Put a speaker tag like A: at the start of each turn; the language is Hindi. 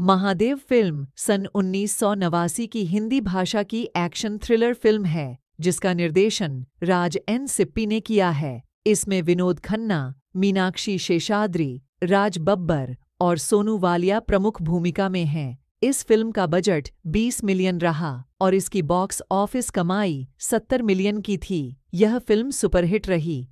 A: महादेव फिल्म सन उन्नीस की हिंदी भाषा की एक्शन थ्रिलर फिल्म है जिसका निर्देशन राज एन सिप्पी ने किया है इसमें विनोद खन्ना मीनाक्षी शेषाद्री राज बब्बर और सोनू वालिया प्रमुख भूमिका में हैं इस फिल्म का बजट 20 मिलियन रहा और इसकी बॉक्स ऑफिस कमाई 70 मिलियन की थी यह फिल्म सुपरहिट रही